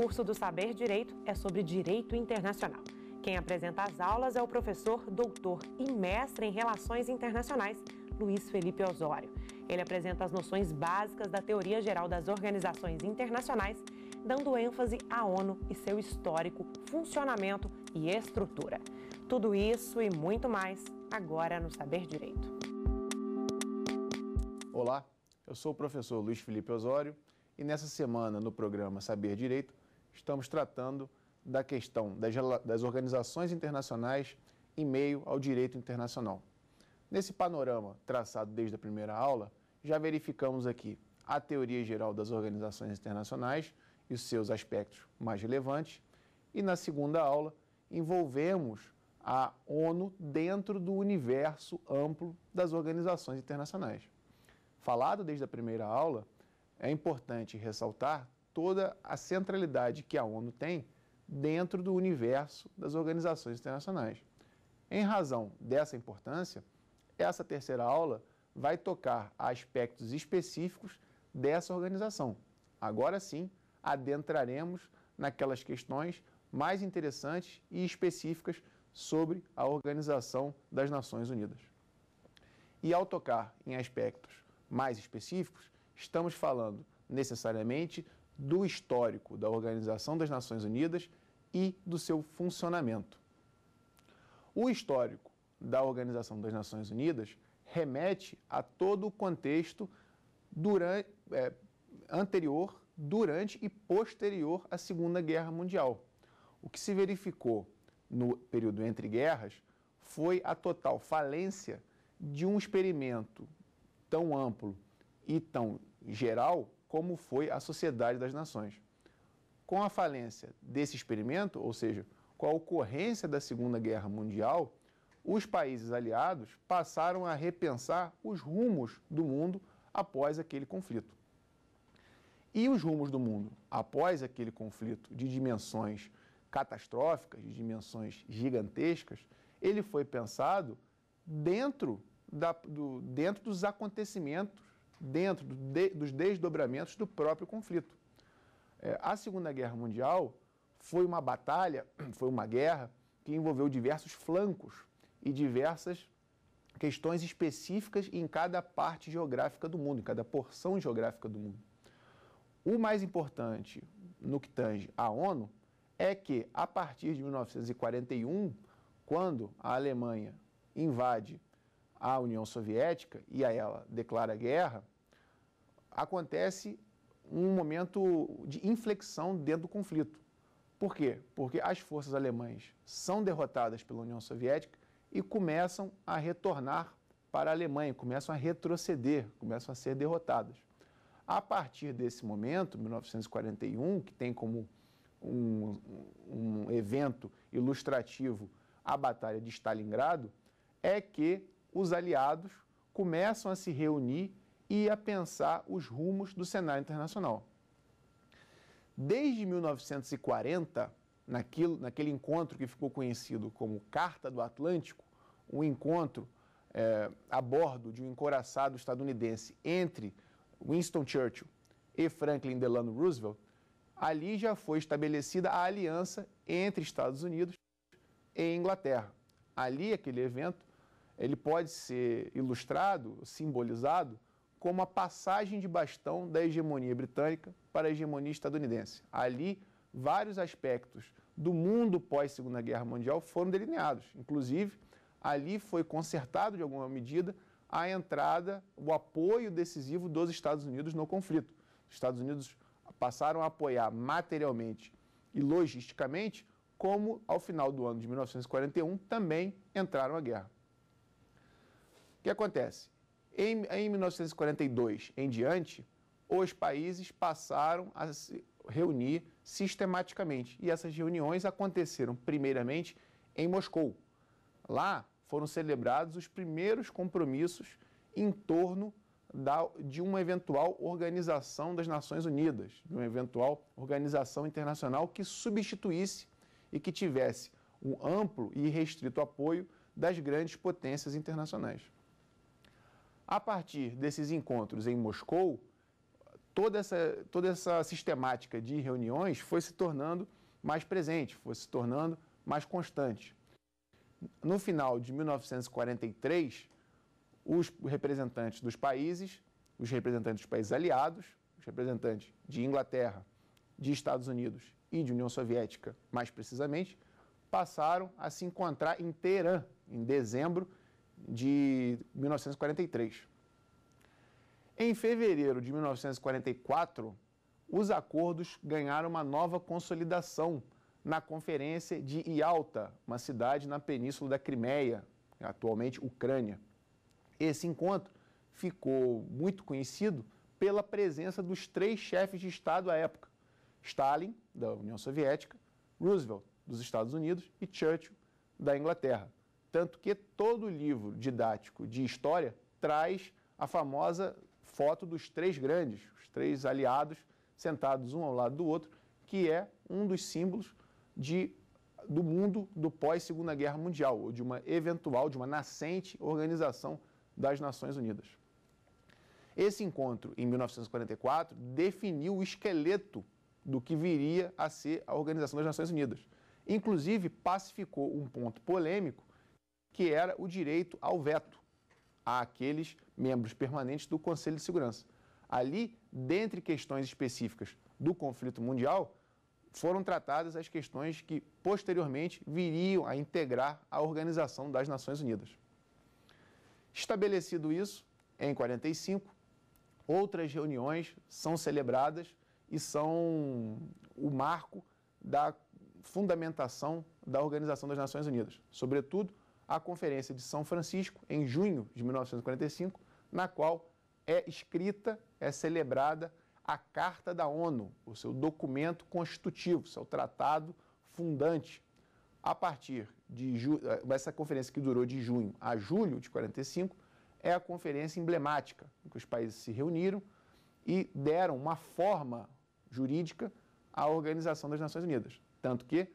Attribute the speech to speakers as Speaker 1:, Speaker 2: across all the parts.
Speaker 1: curso do Saber Direito é sobre direito internacional. Quem apresenta as aulas é o professor, doutor e mestre em Relações Internacionais, Luiz Felipe Osório. Ele apresenta as noções básicas da teoria geral das organizações internacionais, dando ênfase à ONU e seu histórico, funcionamento e estrutura. Tudo isso e muito mais agora no Saber Direito. Olá, eu sou o professor Luiz Felipe Osório e nessa semana no programa Saber Direito estamos tratando da questão das organizações internacionais em meio ao direito internacional. Nesse panorama traçado desde a primeira aula, já verificamos aqui a teoria geral das organizações internacionais e os seus aspectos mais relevantes, e na segunda aula envolvemos a ONU dentro do universo amplo das organizações internacionais. Falado desde a primeira aula, é importante ressaltar toda a centralidade que a ONU tem dentro do universo das organizações internacionais. Em razão dessa importância, essa terceira aula vai tocar a aspectos específicos dessa organização. Agora sim, adentraremos naquelas questões mais interessantes e específicas sobre a Organização das Nações Unidas. E ao tocar em aspectos mais específicos, estamos falando necessariamente do histórico da Organização das Nações Unidas e do seu funcionamento. O histórico da Organização das Nações Unidas remete a todo o contexto durante, é, anterior, durante e posterior à Segunda Guerra Mundial. O que se verificou no período entre guerras foi a total falência de um experimento tão amplo e tão geral como foi a Sociedade das Nações. Com a falência desse experimento, ou seja, com a ocorrência da Segunda Guerra Mundial, os países aliados passaram a repensar os rumos do mundo após aquele conflito. E os rumos do mundo após aquele conflito de dimensões catastróficas, de dimensões gigantescas, ele foi pensado dentro, da, do, dentro dos acontecimentos dentro de, dos desdobramentos do próprio conflito. É, a Segunda Guerra Mundial foi uma batalha, foi uma guerra que envolveu diversos flancos e diversas questões específicas em cada parte geográfica do mundo, em cada porção geográfica do mundo. O mais importante no que tange à ONU é que, a partir de 1941, quando a Alemanha invade a União Soviética e a ela declara guerra, acontece um momento de inflexão dentro do conflito. Por quê? Porque as forças alemãs são derrotadas pela União Soviética e começam a retornar para a Alemanha, começam a retroceder, começam a ser derrotadas. A partir desse momento, 1941, que tem como um, um evento ilustrativo a Batalha de Stalingrado, é que os aliados começam a se reunir e a pensar os rumos do cenário internacional. Desde 1940, naquilo, naquele encontro que ficou conhecido como Carta do Atlântico, um encontro é, a bordo de um encoraçado estadunidense entre Winston Churchill e Franklin Delano Roosevelt, ali já foi estabelecida a aliança entre Estados Unidos e Inglaterra. Ali, aquele evento, ele pode ser ilustrado, simbolizado, como a passagem de bastão da hegemonia britânica para a hegemonia estadunidense. Ali, vários aspectos do mundo pós-Segunda Guerra Mundial foram delineados. Inclusive, ali foi consertado, de alguma medida, a entrada, o apoio decisivo dos Estados Unidos no conflito. Os Estados Unidos passaram a apoiar materialmente e logisticamente, como ao final do ano de 1941 também entraram na guerra. O que acontece? Em, em 1942 em diante, os países passaram a se reunir sistematicamente. E essas reuniões aconteceram primeiramente em Moscou. Lá foram celebrados os primeiros compromissos em torno da, de uma eventual organização das Nações Unidas, de uma eventual organização internacional que substituísse e que tivesse um amplo e restrito apoio das grandes potências internacionais. A partir desses encontros em Moscou, toda essa, toda essa sistemática de reuniões foi se tornando mais presente, foi se tornando mais constante. No final de 1943, os representantes dos países, os representantes dos países aliados, os representantes de Inglaterra, de Estados Unidos e de União Soviética, mais precisamente, passaram a se encontrar em Teerã, em dezembro de 1943. Em fevereiro de 1944, os acordos ganharam uma nova consolidação na Conferência de Yalta, uma cidade na península da Crimeia, atualmente Ucrânia. Esse encontro ficou muito conhecido pela presença dos três chefes de Estado à época: Stalin, da União Soviética, Roosevelt, dos Estados Unidos e Churchill, da Inglaterra. Tanto que todo livro didático de história traz a famosa foto dos três grandes, os três aliados sentados um ao lado do outro, que é um dos símbolos de, do mundo do pós-Segunda Guerra Mundial, ou de uma eventual, de uma nascente organização das Nações Unidas. Esse encontro, em 1944, definiu o esqueleto do que viria a ser a Organização das Nações Unidas. Inclusive, pacificou um ponto polêmico que era o direito ao veto àqueles membros permanentes do Conselho de Segurança. Ali, dentre questões específicas do conflito mundial, foram tratadas as questões que posteriormente viriam a integrar a Organização das Nações Unidas. Estabelecido isso, em 45, outras reuniões são celebradas e são o marco da fundamentação da Organização das Nações Unidas, sobretudo a Conferência de São Francisco, em junho de 1945, na qual é escrita, é celebrada a Carta da ONU, o seu documento constitutivo, seu tratado fundante. A partir de eh, essa conferência que durou de junho a julho de 45 é a conferência emblemática em que os países se reuniram e deram uma forma jurídica à Organização das Nações Unidas, tanto que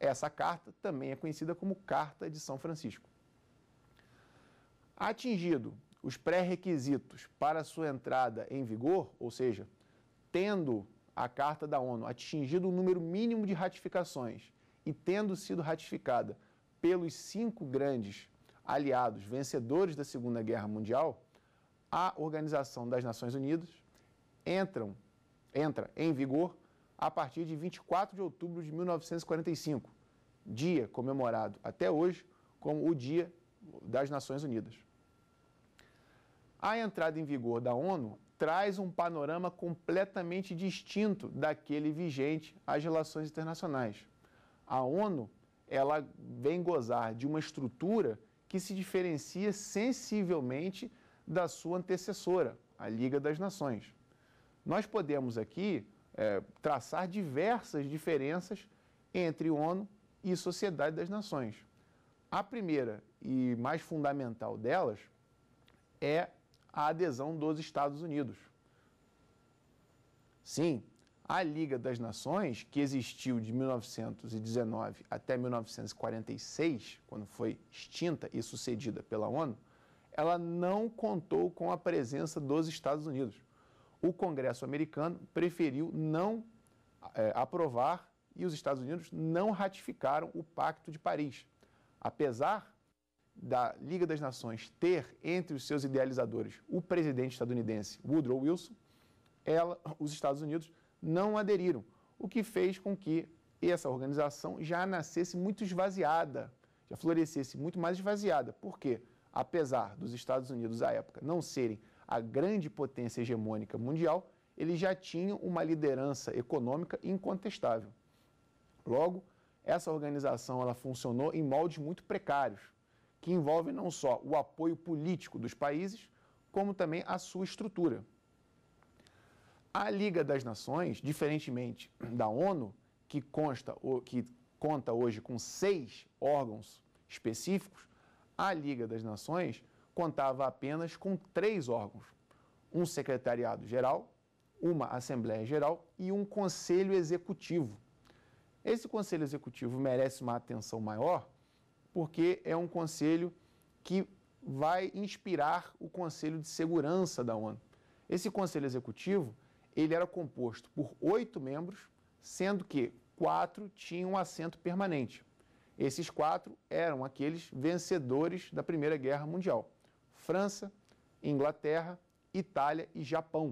Speaker 1: essa carta também é conhecida como Carta de São Francisco. Atingido os pré-requisitos para sua entrada em vigor, ou seja, tendo a Carta da ONU atingido o número mínimo de ratificações e tendo sido ratificada pelos cinco grandes aliados vencedores da Segunda Guerra Mundial, a Organização das Nações Unidas entram, entra em vigor a partir de 24 de outubro de 1945, dia comemorado até hoje como o Dia das Nações Unidas. A entrada em vigor da ONU traz um panorama completamente distinto daquele vigente às relações internacionais. A ONU, ela vem gozar de uma estrutura que se diferencia sensivelmente da sua antecessora, a Liga das Nações. Nós podemos aqui é, traçar diversas diferenças entre ONU e Sociedade das Nações. A primeira e mais fundamental delas é a adesão dos Estados Unidos. Sim, a Liga das Nações, que existiu de 1919 até 1946, quando foi extinta e sucedida pela ONU, ela não contou com a presença dos Estados Unidos o Congresso americano preferiu não é, aprovar e os Estados Unidos não ratificaram o Pacto de Paris. Apesar da Liga das Nações ter entre os seus idealizadores o presidente estadunidense Woodrow Wilson, ela, os Estados Unidos não aderiram, o que fez com que essa organização já nascesse muito esvaziada, já florescesse muito mais esvaziada. Por quê? Apesar dos Estados Unidos, à época, não serem a grande potência hegemônica mundial, ele já tinha uma liderança econômica incontestável. Logo, essa organização ela funcionou em moldes muito precários, que envolvem não só o apoio político dos países, como também a sua estrutura. A Liga das Nações, diferentemente da ONU, que, consta, que conta hoje com seis órgãos específicos, a Liga das Nações contava apenas com três órgãos: um secretariado geral, uma Assembleia Geral e um Conselho Executivo. Esse Conselho Executivo merece uma atenção maior porque é um conselho que vai inspirar o Conselho de Segurança da ONU. Esse Conselho Executivo ele era composto por oito membros, sendo que quatro tinham um assento permanente. Esses quatro eram aqueles vencedores da Primeira Guerra Mundial. França, Inglaterra, Itália e Japão,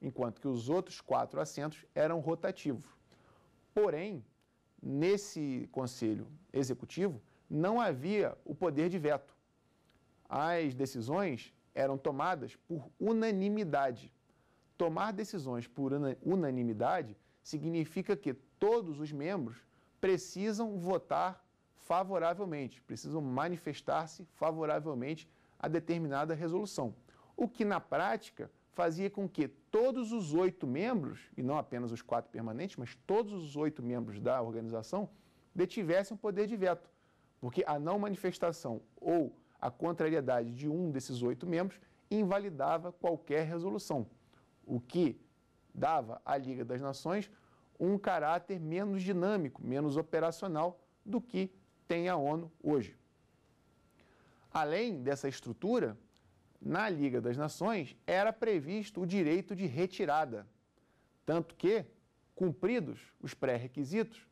Speaker 1: enquanto que os outros quatro assentos eram rotativos. Porém, nesse Conselho Executivo não havia o poder de veto. As decisões eram tomadas por unanimidade. Tomar decisões por unanimidade significa que todos os membros precisam votar favoravelmente, precisam manifestar-se favoravelmente a determinada resolução. O que, na prática, fazia com que todos os oito membros, e não apenas os quatro permanentes, mas todos os oito membros da organização, detivessem o poder de veto, porque a não manifestação ou a contrariedade de um desses oito membros invalidava qualquer resolução, o que dava à Liga das Nações um caráter menos dinâmico, menos operacional do que tem a ONU hoje. Além dessa estrutura, na Liga das Nações era previsto o direito de retirada, tanto que, cumpridos os pré-requisitos,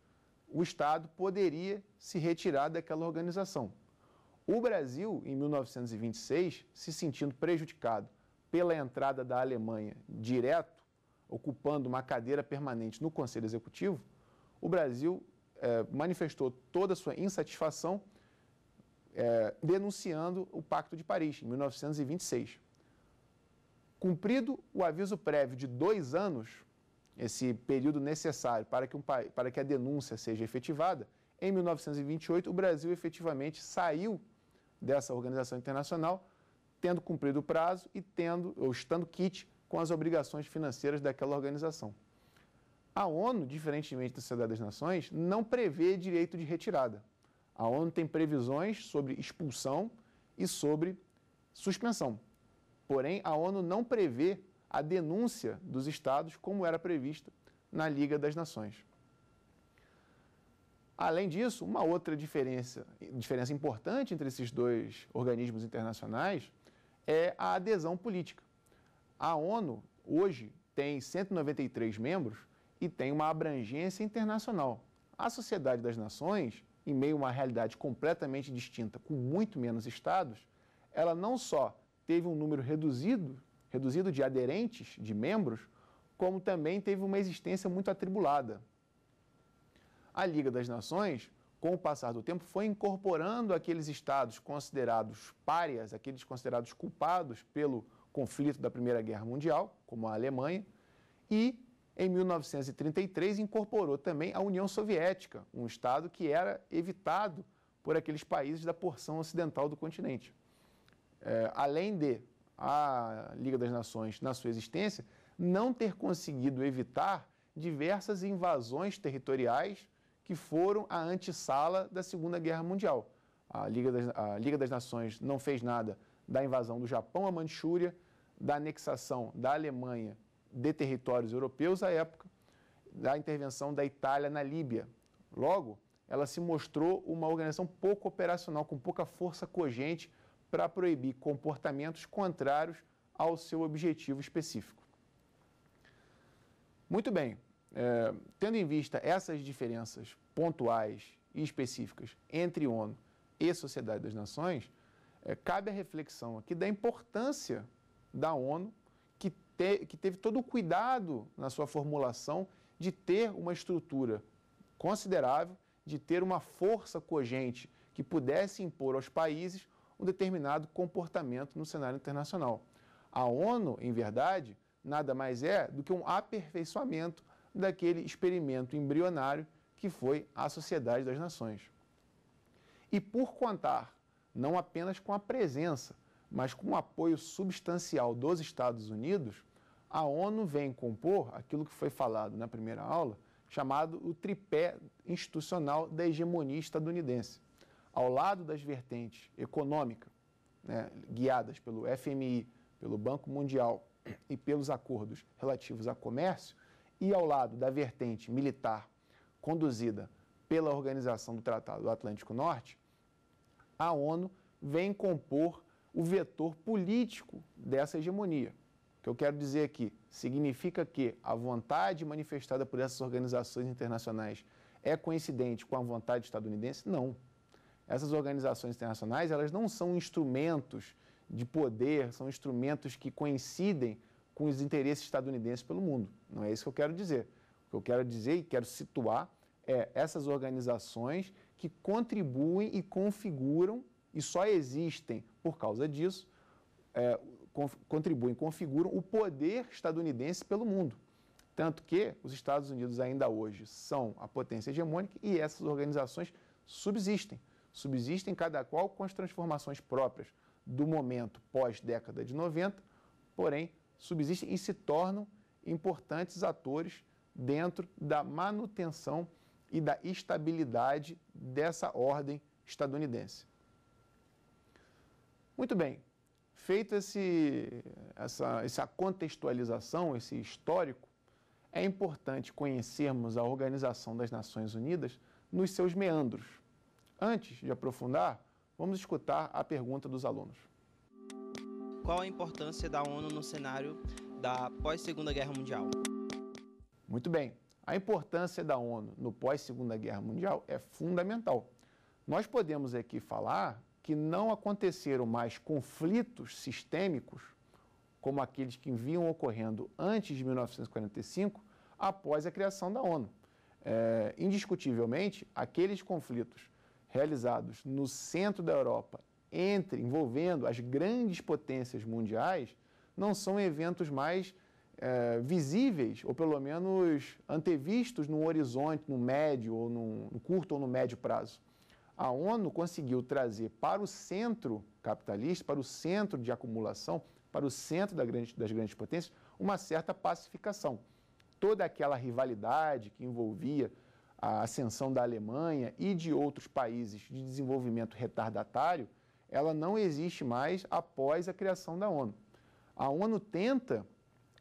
Speaker 1: o Estado poderia se retirar daquela organização. O Brasil, em 1926, se sentindo prejudicado pela entrada da Alemanha direto, ocupando uma cadeira permanente no Conselho Executivo, o Brasil eh, manifestou toda a sua insatisfação é, denunciando o Pacto de Paris, em 1926. Cumprido o aviso prévio de dois anos, esse período necessário para que, um, para que a denúncia seja efetivada, em 1928 o Brasil efetivamente saiu dessa organização internacional, tendo cumprido o prazo e tendo ou estando quite com as obrigações financeiras daquela organização. A ONU, diferentemente da Sociedade das Nações, não prevê direito de retirada. A ONU tem previsões sobre expulsão e sobre suspensão. Porém, a ONU não prevê a denúncia dos estados como era prevista na Liga das Nações. Além disso, uma outra diferença, diferença importante entre esses dois organismos internacionais é a adesão política. A ONU hoje tem 193 membros e tem uma abrangência internacional. A Sociedade das Nações em meio a uma realidade completamente distinta, com muito menos estados, ela não só teve um número reduzido, reduzido de aderentes, de membros, como também teve uma existência muito atribulada. A Liga das Nações, com o passar do tempo, foi incorporando aqueles estados considerados párias, aqueles considerados culpados pelo conflito da Primeira Guerra Mundial, como a Alemanha, e em 1933, incorporou também a União Soviética, um Estado que era evitado por aqueles países da porção ocidental do continente. É, além de a Liga das Nações, na sua existência, não ter conseguido evitar diversas invasões territoriais que foram a antessala da Segunda Guerra Mundial. A Liga, das, a Liga das Nações não fez nada da invasão do Japão à Manchúria, da anexação da Alemanha de territórios europeus à época da intervenção da Itália na Líbia. Logo, ela se mostrou uma organização pouco operacional, com pouca força cogente para proibir comportamentos contrários ao seu objetivo específico. Muito bem, é, tendo em vista essas diferenças pontuais e específicas entre ONU e Sociedade das Nações, é, cabe a reflexão aqui da importância da ONU te, que teve todo o cuidado na sua formulação de ter uma estrutura considerável, de ter uma força cogente que pudesse impor aos países um determinado comportamento no cenário internacional. A ONU, em verdade, nada mais é do que um aperfeiçoamento daquele experimento embrionário que foi a Sociedade das Nações. E por contar não apenas com a presença, mas com o apoio substancial dos Estados Unidos, a ONU vem compor aquilo que foi falado na primeira aula, chamado o tripé institucional da hegemonia estadunidense. Ao lado das vertentes econômica, né, guiadas pelo FMI, pelo Banco Mundial e pelos acordos relativos a comércio, e ao lado da vertente militar conduzida pela Organização do Tratado do Atlântico Norte, a ONU vem compor o vetor político dessa hegemonia. O que eu quero dizer aqui significa que a vontade manifestada por essas organizações internacionais é coincidente com a vontade estadunidense? Não. Essas organizações internacionais, elas não são instrumentos de poder, são instrumentos que coincidem com os interesses estadunidenses pelo mundo. Não é isso que eu quero dizer. O que eu quero dizer e quero situar é essas organizações que contribuem e configuram e só existem por causa disso é, contribuem, configuram o poder estadunidense pelo mundo. Tanto que os Estados Unidos ainda hoje são a potência hegemônica e essas organizações subsistem. Subsistem cada qual com as transformações próprias do momento pós-década de 90, porém subsistem e se tornam importantes atores dentro da manutenção e da estabilidade dessa ordem estadunidense. Muito bem, feita esse, essa, essa contextualização, esse histórico, é importante conhecermos a Organização das Nações Unidas nos seus meandros. Antes de aprofundar, vamos escutar a pergunta dos alunos. Qual a importância da ONU no cenário da pós-Segunda Guerra Mundial? Muito bem. A importância da ONU no pós-Segunda Guerra Mundial é fundamental. Nós podemos aqui falar que não aconteceram mais conflitos sistêmicos, como aqueles que vinham ocorrendo antes de 1945, após a criação da ONU. É, indiscutivelmente, aqueles conflitos realizados no centro da Europa, entre envolvendo as grandes potências mundiais, não são eventos mais é, visíveis, ou pelo menos antevistos no horizonte, no médio, ou no, no curto ou no médio prazo a ONU conseguiu trazer para o centro capitalista, para o centro de acumulação, para o centro da grande, das grandes potências, uma certa pacificação. Toda aquela rivalidade que envolvia a ascensão da Alemanha e de outros países de desenvolvimento retardatário, ela não existe mais após a criação da ONU. A ONU tenta,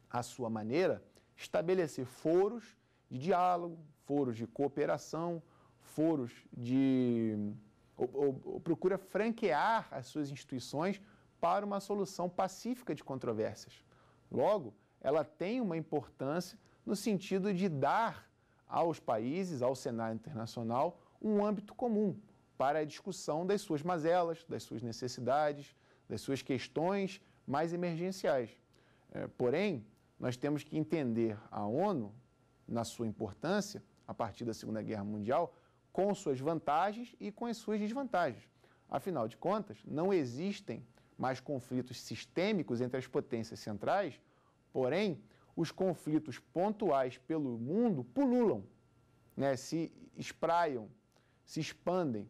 Speaker 1: à sua maneira, estabelecer foros de diálogo, foros de cooperação, foros de. Ou, ou, ou procura franquear as suas instituições para uma solução pacífica de controvérsias. Logo, ela tem uma importância no sentido de dar aos países, ao cenário internacional, um âmbito comum para a discussão das suas mazelas, das suas necessidades, das suas questões mais emergenciais. É, porém, nós temos que entender a ONU, na sua importância, a partir da Segunda Guerra Mundial, com suas vantagens e com as suas desvantagens. Afinal de contas, não existem mais conflitos sistêmicos entre as potências centrais, porém, os conflitos pontuais pelo mundo pululam, né, se espraiam, se expandem.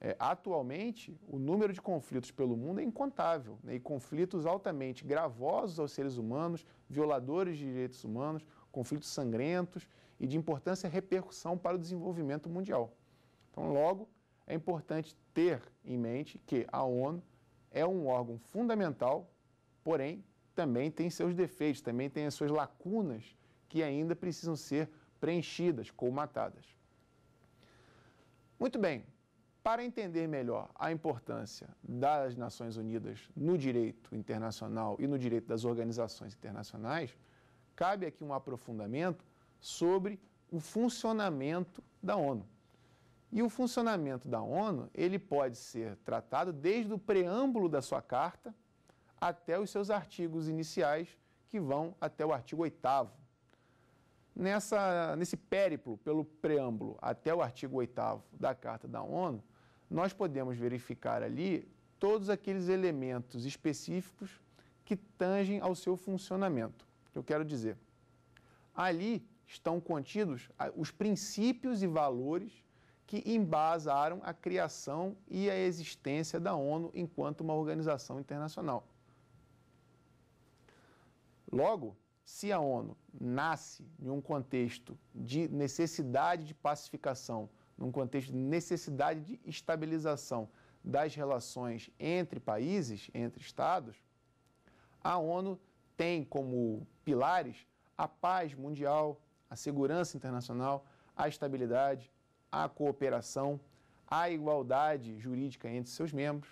Speaker 1: É, atualmente, o número de conflitos pelo mundo é incontável, né, e conflitos altamente gravosos aos seres humanos, violadores de direitos humanos, conflitos sangrentos e de importância repercussão para o desenvolvimento mundial. Então, logo, é importante ter em mente que a ONU é um órgão fundamental, porém também tem seus defeitos, também tem as suas lacunas que ainda precisam ser preenchidas, colmatadas. Muito bem, para entender melhor a importância das Nações Unidas no direito internacional e no direito das organizações internacionais, cabe aqui um aprofundamento sobre o funcionamento da ONU. E o funcionamento da ONU, ele pode ser tratado desde o preâmbulo da sua carta até os seus artigos iniciais, que vão até o artigo 8 Nessa, nesse périplo pelo preâmbulo até o artigo 8 da Carta da ONU, nós podemos verificar ali todos aqueles elementos específicos que tangem ao seu funcionamento. Eu quero dizer, ali estão contidos os princípios e valores que embasaram a criação e a existência da ONU enquanto uma organização internacional. Logo, se a ONU nasce em um contexto de necessidade de pacificação, num contexto de necessidade de estabilização das relações entre países, entre estados, a ONU tem como pilares a paz mundial, a segurança internacional, a estabilidade, à cooperação, à igualdade jurídica entre seus membros.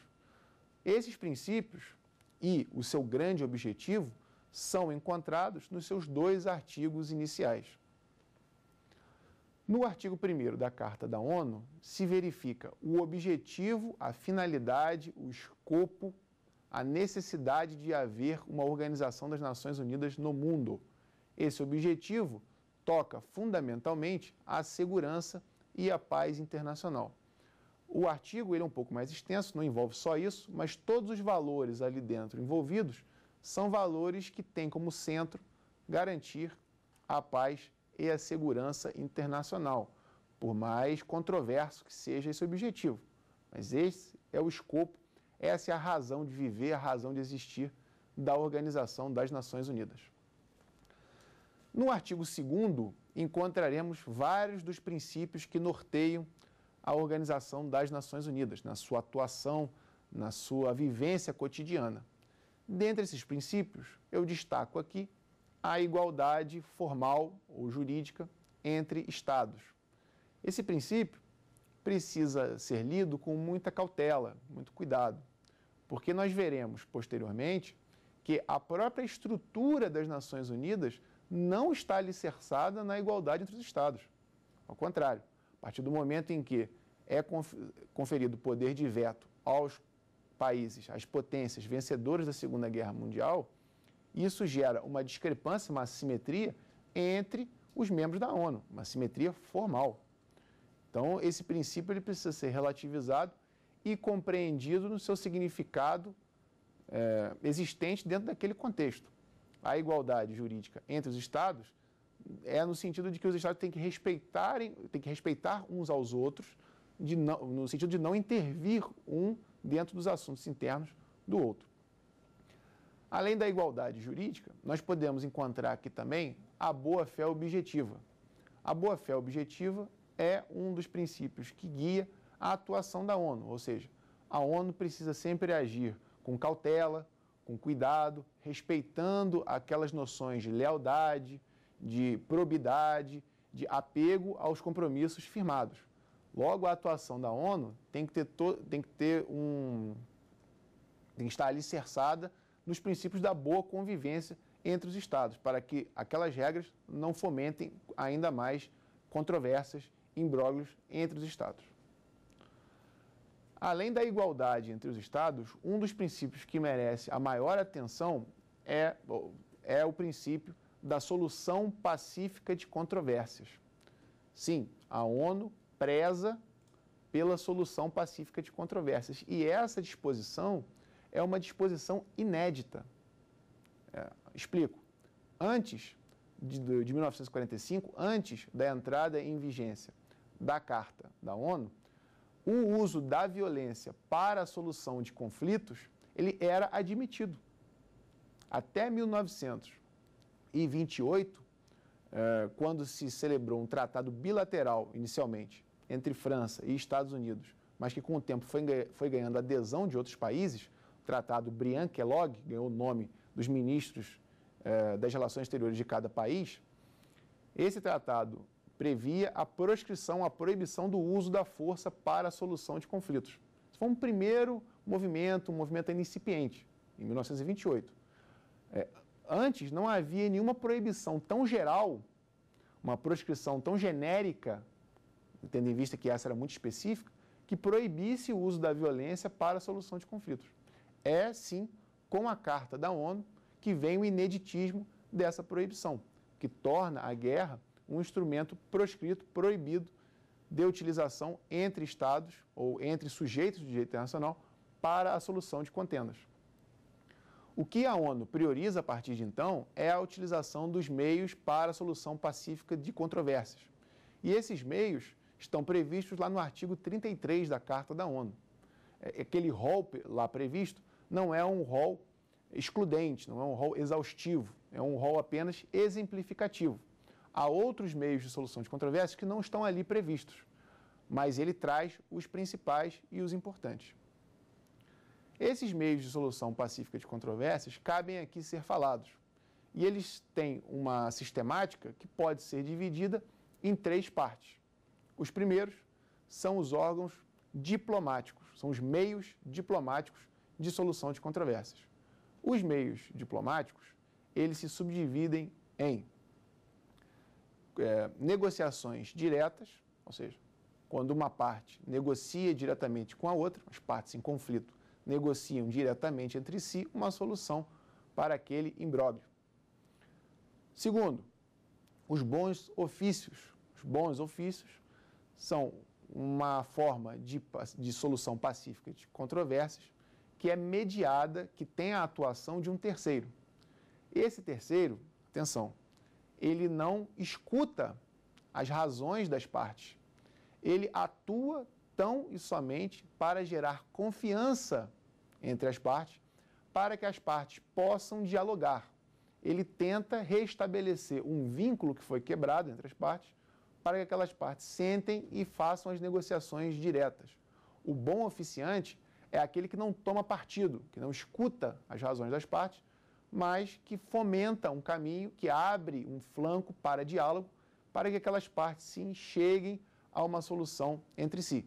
Speaker 1: Esses princípios e o seu grande objetivo são encontrados nos seus dois artigos iniciais. No artigo 1 da Carta da ONU, se verifica o objetivo, a finalidade, o escopo, a necessidade de haver uma Organização das Nações Unidas no mundo. Esse objetivo toca fundamentalmente à segurança e a paz internacional. O artigo ele é um pouco mais extenso, não envolve só isso, mas todos os valores ali dentro envolvidos são valores que têm como centro garantir a paz e a segurança internacional, por mais controverso que seja esse objetivo. Mas esse é o escopo, essa é a razão de viver, a razão de existir da Organização das Nações Unidas. No artigo 2 encontraremos vários dos princípios que norteiam a Organização das Nações Unidas, na sua atuação, na sua vivência cotidiana. Dentre esses princípios, eu destaco aqui a igualdade formal ou jurídica entre Estados. Esse princípio precisa ser lido com muita cautela, muito cuidado, porque nós veremos posteriormente que a própria estrutura das Nações Unidas não está alicerçada na igualdade entre os Estados. Ao contrário, a partir do momento em que é conferido poder de veto aos países, às potências vencedoras da Segunda Guerra Mundial, isso gera uma discrepância, uma assimetria entre os membros da ONU, uma assimetria formal. Então, esse princípio ele precisa ser relativizado e compreendido no seu significado é, existente dentro daquele contexto a igualdade jurídica entre os estados é no sentido de que os estados têm que respeitarem, têm que respeitar uns aos outros, não, no sentido de não intervir um dentro dos assuntos internos do outro. Além da igualdade jurídica, nós podemos encontrar aqui também a boa-fé objetiva. A boa-fé objetiva é um dos princípios que guia a atuação da ONU, ou seja, a ONU precisa sempre agir com cautela, com cuidado, respeitando aquelas noções de lealdade, de probidade, de apego aos compromissos firmados. Logo, a atuação da ONU tem que ter, tem que ter um. tem que estar alicerçada nos princípios da boa convivência entre os Estados, para que aquelas regras não fomentem ainda mais controvérsias, imbróglios entre os Estados. Além da igualdade entre os estados, um dos princípios que merece a maior atenção é, é o princípio da solução pacífica de controvérsias. Sim, a ONU preza pela solução pacífica de controvérsias. E essa disposição é uma disposição inédita. É, explico. Antes de, de 1945, antes da entrada em vigência da Carta da ONU, o uso da violência para a solução de conflitos, ele era admitido. Até 1928, eh, quando se celebrou um tratado bilateral, inicialmente, entre França e Estados Unidos, mas que com o tempo foi ganhando adesão de outros países, o tratado Briand-Kellogg ganhou o nome dos ministros eh, das relações exteriores de cada país, esse tratado previa a proscrição, a proibição do uso da força para a solução de conflitos. Isso foi um primeiro movimento, um movimento incipiente, em 1928. É, antes, não havia nenhuma proibição tão geral, uma proscrição tão genérica, tendo em vista que essa era muito específica, que proibisse o uso da violência para a solução de conflitos. É, sim, com a Carta da ONU que vem o ineditismo dessa proibição, que torna a guerra um instrumento proscrito, proibido de utilização entre Estados ou entre sujeitos do direito internacional para a solução de contendas. O que a ONU prioriza a partir de então é a utilização dos meios para a solução pacífica de controvérsias. E esses meios estão previstos lá no artigo 33 da Carta da ONU. É, é, aquele rol lá previsto não é um rol excludente, não é um rol exaustivo, é um rol apenas exemplificativo há outros meios de solução de controvérsias que não estão ali previstos, mas ele traz os principais e os importantes. Esses meios de solução pacífica de controvérsias cabem aqui ser falados. E eles têm uma sistemática que pode ser dividida em três partes. Os primeiros são os órgãos diplomáticos, são os meios diplomáticos de solução de controvérsias. Os meios diplomáticos, eles se subdividem em é, negociações diretas, ou seja, quando uma parte negocia diretamente com a outra, as partes em conflito negociam diretamente entre si uma solução para aquele imbróglio. Segundo, os bons ofícios. Os bons ofícios são uma forma de, de solução pacífica de controvérsias que é mediada, que tem a atuação de um terceiro. Esse terceiro, atenção, ele não escuta as razões das partes. Ele atua tão e somente para gerar confiança entre as partes, para que as partes possam dialogar. Ele tenta restabelecer um vínculo que foi quebrado entre as partes, para que aquelas partes sentem e façam as negociações diretas. O bom oficiante é aquele que não toma partido, que não escuta as razões das partes, mas que fomenta um caminho, que abre um flanco para diálogo, para que aquelas partes se cheguem a uma solução entre si.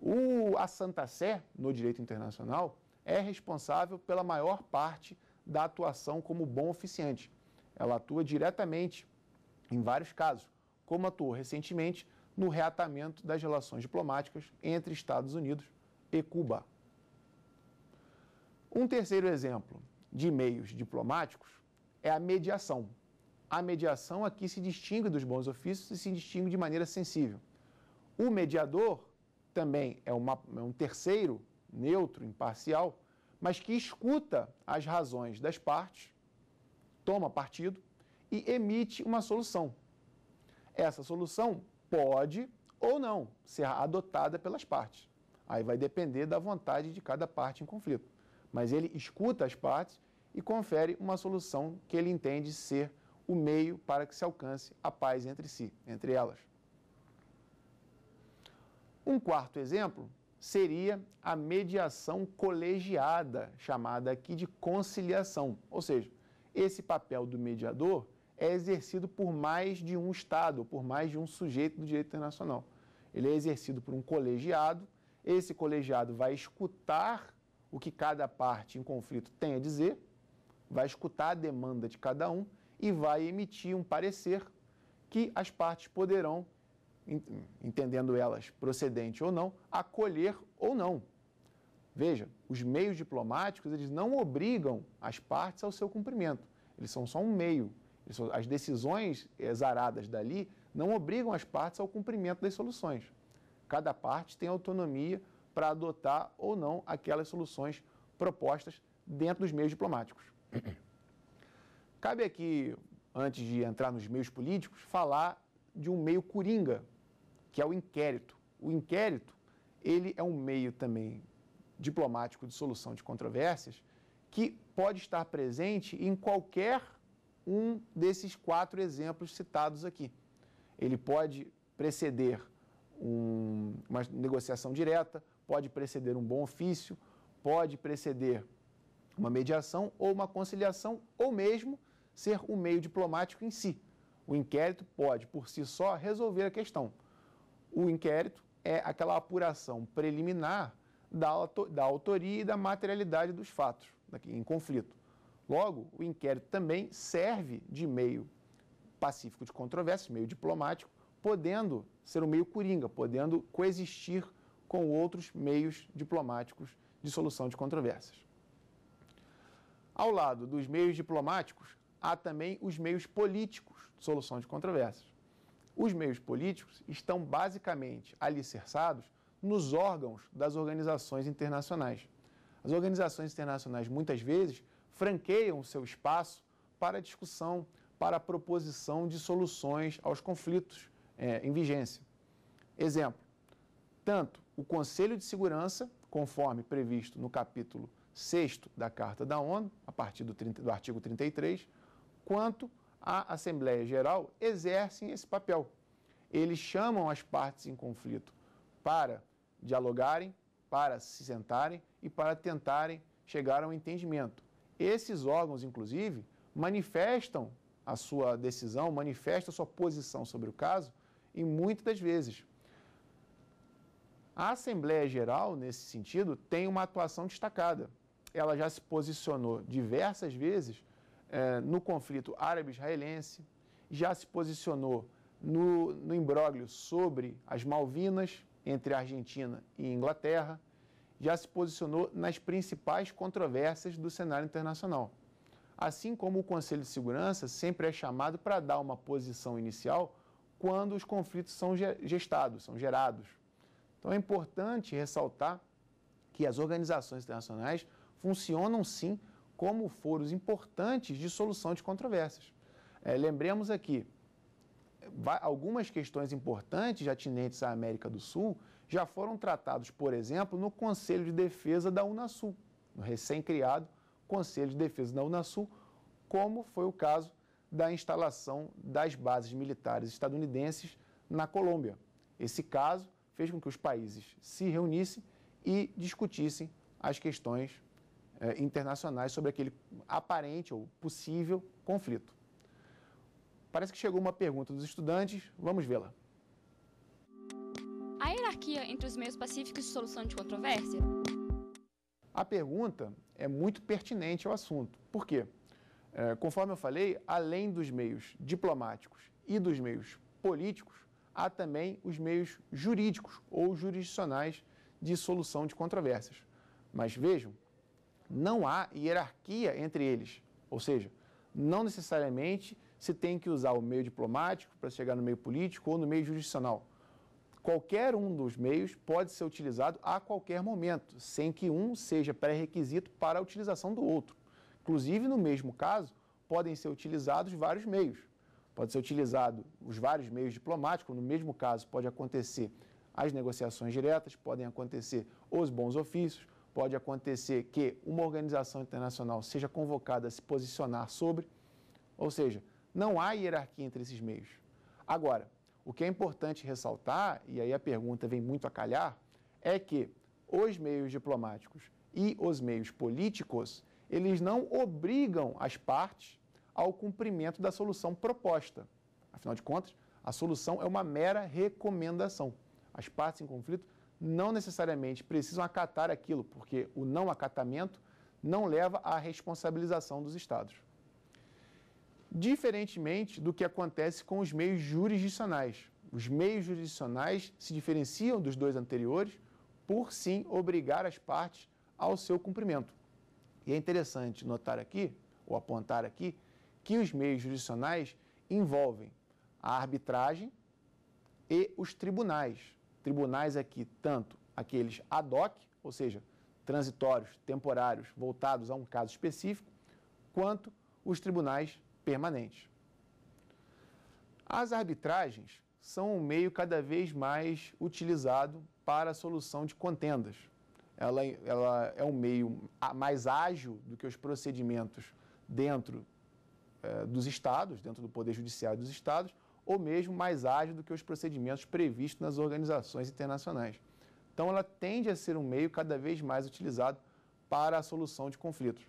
Speaker 1: O, a Santa Sé, no direito internacional, é responsável pela maior parte da atuação como bom oficiante. Ela atua diretamente em vários casos, como atuou recentemente no reatamento das relações diplomáticas entre Estados Unidos e Cuba. Um terceiro exemplo, de meios diplomáticos é a mediação. A mediação aqui se distingue dos bons ofícios e se distingue de maneira sensível. O mediador também é, uma, é um terceiro, neutro, imparcial, mas que escuta as razões das partes, toma partido e emite uma solução. Essa solução pode ou não ser adotada pelas partes. Aí vai depender da vontade de cada parte em conflito mas ele escuta as partes e confere uma solução que ele entende ser o meio para que se alcance a paz entre si, entre elas. Um quarto exemplo seria a mediação colegiada, chamada aqui de conciliação, ou seja, esse papel do mediador é exercido por mais de um Estado, por mais de um sujeito do direito internacional. Ele é exercido por um colegiado, esse colegiado vai escutar o que cada parte em conflito tem a dizer, vai escutar a demanda de cada um e vai emitir um parecer que as partes poderão, entendendo elas procedente ou não, acolher ou não. Veja, os meios diplomáticos eles não obrigam as partes ao seu cumprimento. Eles são só um meio. As decisões zaradas dali não obrigam as partes ao cumprimento das soluções. Cada parte tem autonomia para adotar ou não aquelas soluções propostas dentro dos meios diplomáticos. Cabe aqui, antes de entrar nos meios políticos, falar de um meio coringa, que é o inquérito. O inquérito, ele é um meio também diplomático de solução de controvérsias que pode estar presente em qualquer um desses quatro exemplos citados aqui. Ele pode preceder um, uma negociação direta, pode preceder um bom ofício, pode preceder uma mediação ou uma conciliação, ou mesmo ser um meio diplomático em si. O inquérito pode, por si só, resolver a questão. O inquérito é aquela apuração preliminar da, da autoria e da materialidade dos fatos em conflito. Logo, o inquérito também serve de meio pacífico de controvérsia, meio diplomático, podendo ser um meio coringa, podendo coexistir com outros meios diplomáticos de solução de controvérsias. Ao lado dos meios diplomáticos, há também os meios políticos de solução de controvérsias. Os meios políticos estão basicamente alicerçados nos órgãos das organizações internacionais. As organizações internacionais, muitas vezes, franqueiam o seu espaço para a discussão, para a proposição de soluções aos conflitos é, em vigência. Exemplo: tanto o Conselho de Segurança, conforme previsto no capítulo 6 da Carta da ONU, a partir do, 30, do artigo 33, quanto à Assembleia Geral, exercem esse papel. Eles chamam as partes em conflito para dialogarem, para se sentarem e para tentarem chegar a um entendimento. Esses órgãos, inclusive, manifestam a sua decisão, manifestam a sua posição sobre o caso e muitas das vezes a Assembleia Geral, nesse sentido, tem uma atuação destacada. Ela já se posicionou diversas vezes eh, no conflito árabe-israelense, já se posicionou no, no imbróglio sobre as Malvinas, entre a Argentina e Inglaterra, já se posicionou nas principais controvérsias do cenário internacional. Assim como o Conselho de Segurança sempre é chamado para dar uma posição inicial quando os conflitos são gestados, são gerados. Então é importante ressaltar que as organizações internacionais funcionam sim como foros importantes de solução de controvérsias. É, lembremos aqui, algumas questões importantes atinentes à América do Sul já foram tratadas, por exemplo, no Conselho de Defesa da Unasul, no recém-criado Conselho de Defesa da Unasul, como foi o caso da instalação das bases militares estadunidenses na Colômbia. Esse caso fez com que os países se reunissem e discutissem as questões eh, internacionais sobre aquele aparente ou possível conflito. Parece que chegou uma pergunta dos estudantes, vamos vê-la. A hierarquia entre os meios pacíficos de solução de controvérsia? A pergunta é muito pertinente ao assunto. Por quê? É, conforme eu falei, além dos meios diplomáticos e dos meios políticos, há também os meios jurídicos ou jurisdicionais de solução de controvérsias. Mas vejam, não há hierarquia entre eles, ou seja, não necessariamente se tem que usar o meio diplomático para chegar no meio político ou no meio jurisdicional. Qualquer um dos meios pode ser utilizado a qualquer momento, sem que um seja pré-requisito para a utilização do outro. Inclusive, no mesmo caso, podem ser utilizados vários meios. Pode ser utilizado os vários meios diplomáticos, no mesmo caso pode acontecer as negociações diretas, podem acontecer os bons ofícios, pode acontecer que uma organização internacional seja convocada a se posicionar sobre, ou seja, não há hierarquia entre esses meios. Agora, o que é importante ressaltar, e aí a pergunta vem muito a calhar, é que os meios diplomáticos e os meios políticos, eles não obrigam as partes ao cumprimento da solução proposta. Afinal de contas, a solução é uma mera recomendação. As partes em conflito não necessariamente precisam acatar aquilo, porque o não acatamento não leva à responsabilização dos Estados. Diferentemente do que acontece com os meios jurisdicionais. Os meios jurisdicionais se diferenciam dos dois anteriores por sim obrigar as partes ao seu cumprimento. E é interessante notar aqui, ou apontar aqui, que os meios jurisdicionais envolvem a arbitragem e os tribunais. Tribunais aqui, tanto aqueles ad hoc, ou seja, transitórios, temporários, voltados a um caso específico, quanto os tribunais permanentes. As arbitragens são um meio cada vez mais utilizado para a solução de contendas. Ela, é, ela é um meio mais ágil do que os procedimentos dentro eh, dos estados, dentro do Poder Judiciário dos estados, ou mesmo mais ágil do que os procedimentos previstos nas organizações internacionais. Então, ela tende a ser um meio cada vez mais utilizado para a solução de conflitos.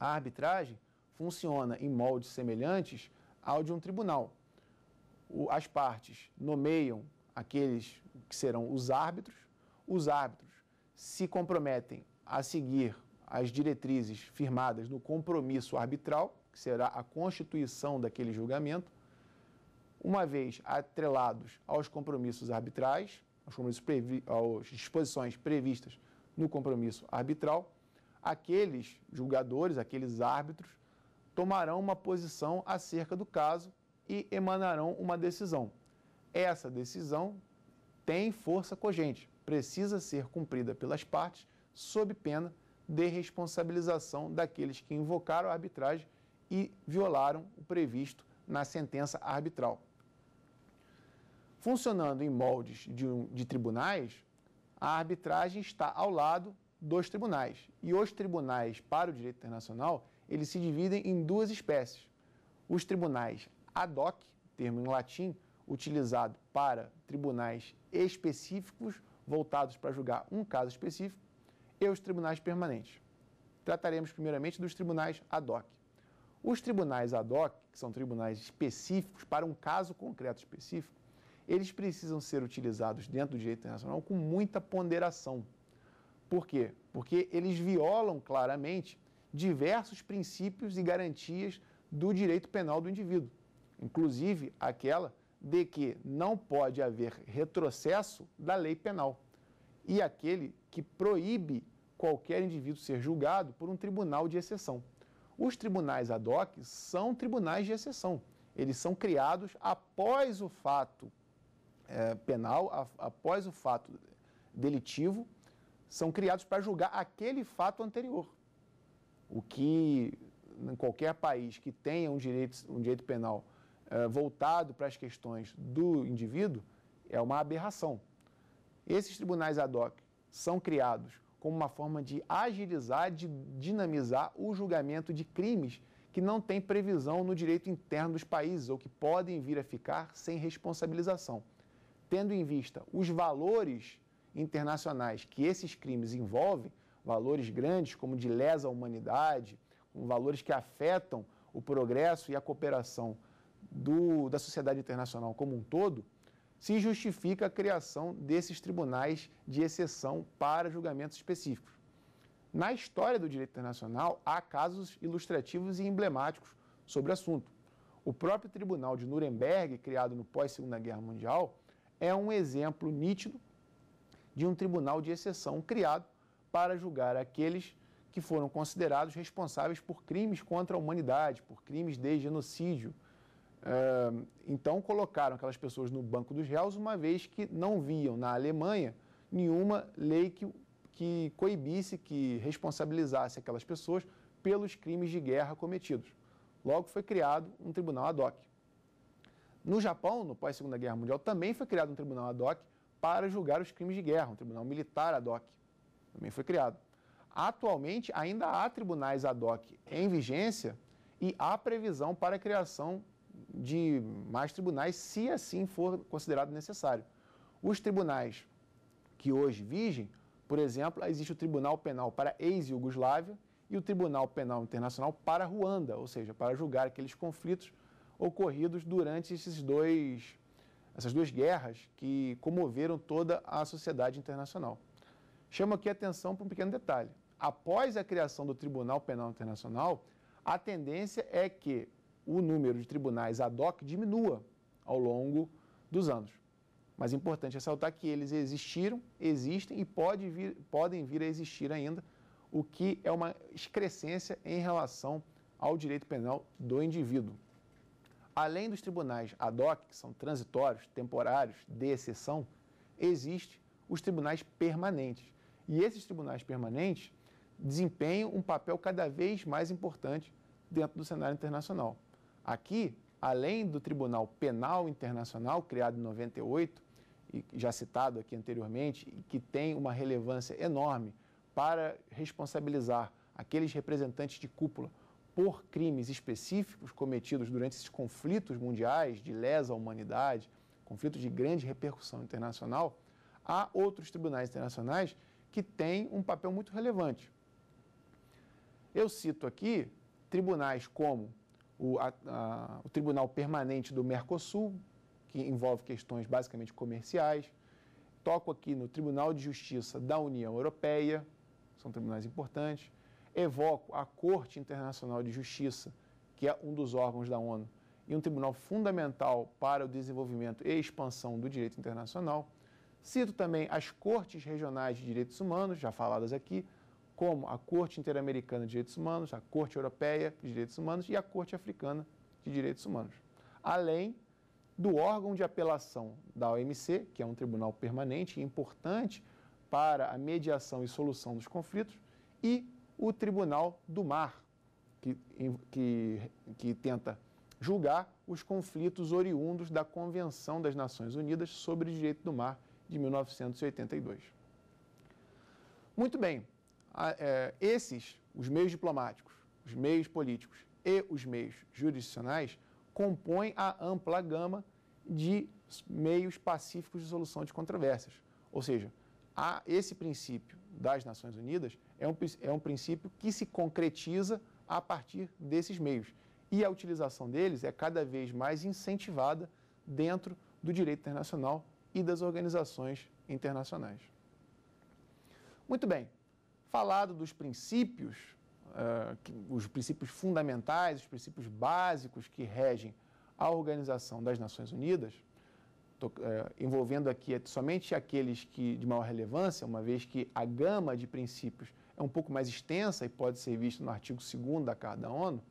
Speaker 1: A arbitragem funciona em moldes semelhantes ao de um tribunal. as partes nomeiam aqueles que serão os árbitros, os árbitros se comprometem a seguir as diretrizes firmadas no compromisso arbitral que será a constituição daquele julgamento, uma vez atrelados aos compromissos arbitrais, aos compromissos previ às disposições previstas no compromisso arbitral, aqueles julgadores, aqueles árbitros, tomarão uma posição acerca do caso e emanarão uma decisão. Essa decisão tem força cogente, precisa ser cumprida pelas partes sob pena de responsabilização daqueles que invocaram a arbitragem e violaram o previsto na sentença arbitral. Funcionando em moldes de, um, de tribunais, a arbitragem está ao lado dos tribunais. E os tribunais para o direito internacional, eles se dividem em duas espécies. Os tribunais ad hoc, termo em latim, utilizado para tribunais específicos voltados para julgar um caso específico, e os tribunais permanentes. Trataremos primeiramente dos tribunais ad hoc. Os tribunais ad hoc, que são tribunais específicos para um caso concreto específico, eles precisam ser utilizados dentro do direito internacional com muita ponderação. Por quê? Porque eles violam claramente diversos princípios e garantias do direito penal do indivíduo, inclusive aquela de que não pode haver retrocesso da lei penal e aquele que proíbe qualquer indivíduo ser julgado por um tribunal de exceção. Os tribunais ad hoc são tribunais de exceção. Eles são criados após o fato é, penal, a, após o fato delitivo, são criados para julgar aquele fato anterior. O que, em qualquer país que tenha um direito, um direito penal é, voltado para as questões do indivíduo, é uma aberração. Esses tribunais ad hoc são criados como uma forma de agilizar, de dinamizar o julgamento de crimes que não têm previsão no direito interno dos países ou que podem vir a ficar sem responsabilização. Tendo em vista os valores internacionais que esses crimes envolvem, valores grandes como de lesa à humanidade, valores que afetam o progresso e a cooperação do, da sociedade internacional como um todo, se justifica a criação desses tribunais de exceção para julgamentos específicos. Na história do direito internacional, há casos ilustrativos e emblemáticos sobre o assunto. O próprio Tribunal de Nuremberg, criado no pós-Segunda Guerra Mundial, é um exemplo nítido de um tribunal de exceção criado para julgar aqueles que foram considerados responsáveis por crimes contra a humanidade, por crimes de genocídio, então colocaram aquelas pessoas no banco dos réus, uma vez que não viam na Alemanha nenhuma lei que, que coibisse, que responsabilizasse aquelas pessoas pelos crimes de guerra cometidos. Logo foi criado um tribunal ad hoc. No Japão, no pós-Segunda Guerra Mundial, também foi criado um tribunal ad hoc para julgar os crimes de guerra, um tribunal militar ad hoc. Também foi criado. Atualmente, ainda há tribunais ad hoc em vigência e há previsão para a criação de mais tribunais, se assim for considerado necessário. Os tribunais que hoje vigem, por exemplo, existe o Tribunal Penal para ex-Yugoslávia e o Tribunal Penal Internacional para Ruanda, ou seja, para julgar aqueles conflitos ocorridos durante esses dois, essas duas guerras que comoveram toda a sociedade internacional. Chamo aqui a atenção para um pequeno detalhe. Após a criação do Tribunal Penal Internacional, a tendência é que o número de tribunais ad hoc diminua ao longo dos anos. Mas é importante ressaltar que eles existiram, existem e pode vir, podem vir a existir ainda, o que é uma excrescência em relação ao direito penal do indivíduo. Além dos tribunais ad hoc, que são transitórios, temporários, de exceção, existem os tribunais permanentes. E esses tribunais permanentes desempenham um papel cada vez mais importante dentro do cenário internacional. Aqui, além do Tribunal Penal Internacional, criado em 98, e já citado aqui anteriormente, que tem uma relevância enorme para responsabilizar aqueles representantes de cúpula por crimes específicos cometidos durante esses conflitos mundiais de lesa humanidade, conflitos de grande repercussão internacional, há outros tribunais internacionais que têm um papel muito relevante. Eu cito aqui tribunais como o, a, a, o Tribunal Permanente do Mercosul, que envolve questões basicamente comerciais. Toco aqui no Tribunal de Justiça da União Europeia, são tribunais importantes. Evoco a Corte Internacional de Justiça, que é um dos órgãos da ONU e um tribunal fundamental para o desenvolvimento e expansão do direito internacional. Cito também as Cortes Regionais de Direitos Humanos, já faladas aqui, como a Corte Interamericana de Direitos Humanos, a Corte Europeia de Direitos Humanos e a Corte Africana de Direitos Humanos. Além do órgão de apelação da OMC, que é um tribunal permanente e importante para a mediação e solução dos conflitos, e o Tribunal do Mar, que, que, que tenta julgar os conflitos oriundos da Convenção das Nações Unidas sobre o Direito do Mar de 1982. Muito bem, é, esses, os meios diplomáticos, os meios políticos e os meios jurisdicionais, compõem a ampla gama de meios pacíficos de solução de controvérsias. Ou seja, a esse princípio das Nações Unidas é um, é um princípio que se concretiza a partir desses meios. E a utilização deles é cada vez mais incentivada dentro do direito internacional e das organizações internacionais. Muito bem, falado dos princípios, uh, que, os princípios fundamentais, os princípios básicos que regem a Organização das Nações Unidas, tô, uh, envolvendo aqui somente aqueles que de maior relevância, uma vez que a gama de princípios é um pouco mais extensa e pode ser vista no artigo 2 da Carta da ONU,